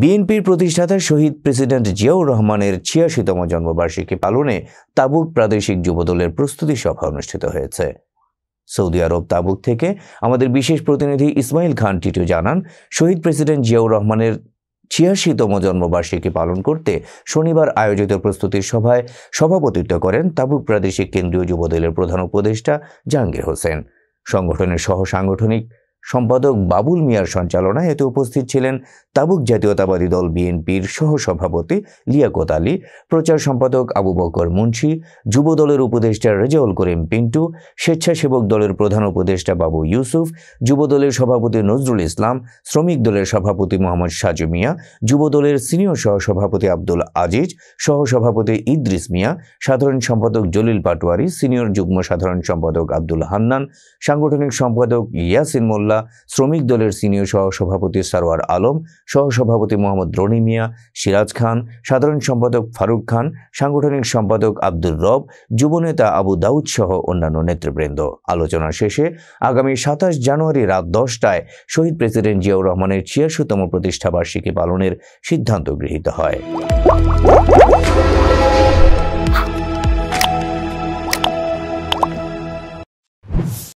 বিএনপির প্রতিষ্ঠাতা শহীদ প্রেসিডেন্ট জিয়াউর রহমানের ছিয়াশিতম জন্মবার্ষিকী পালনে তাবুক প্রাদেশিক যুবদলের প্রস্তুতি সভা অনুষ্ঠিত হয়েছে সৌদি আরব তাবুক থেকে আমাদের বিশেষ প্রতিনিধি ইসমাইল খান টিটু জানান শহীদ প্রেসিডেন্ট জিয়াউর রহমানের ছিয়াশিতম জন্মবার্ষিকী পালন করতে শনিবার আয়োজিত প্রস্তুতি সভায় সভাপতিত্ব করেন তাবুক প্রাদেশিক কেন্দ্রীয় যুবদলের প্রধান উপদেষ্টা জাহাঙ্গীর হোসেন সংগঠনের সহ সাংগঠনিক সম্পাদক বাবুল মিয়ার সঞ্চালনায় এতে উপস্থিত ছিলেন তাবুক জাতীয়তাবাদী দল বিএনপির সহসভাপতি লিয়াকত আলী প্রচার সম্পাদক আবু বকর মুন্সি যুব দলের উপদেষ্টা রেজাউল করিম পিন্টু স্বেচ্ছাসেবক দলের প্রধান উপদেষ্টা বাবু ইউসুফ যুব দলের সভাপতি নজরুল ইসলাম শ্রমিক দলের সভাপতি মোহাম্মদ সাজু মিয়া যুব দলের সিনিয়র সহসভাপতি আব্দুল আজিজ সহসভাপতি ইদ্রিস মিয়া সাধারণ সম্পাদক জলিল পাটোয়ারি সিনিয়র যুগ্ম সাধারণ সম্পাদক আব্দুল হান্নান সাংগঠনিক সম্পাদক ইয়াসিন মোল্লা মোল্লা শ্রমিক দলের সিনিয়র সহসভাপতি সারওয়ার আলম সহসভাপতি মোহাম্মদ রনি মিয়া সিরাজ খান সাধারণ সম্পাদক ফারুক খান সাংগঠনিক সম্পাদক আব্দুর রব যুবনেতা আবু দাউদ সহ অন্যান্য নেতৃবৃন্দ আলোচনা শেষে আগামী সাতাশ জানুয়ারি রাত দশটায় শহীদ প্রেসিডেন্ট জিয়াউর রহমানের ছিয়াশিতম প্রতিষ্ঠাবার্ষিকী পালনের সিদ্ধান্ত গৃহীত হয়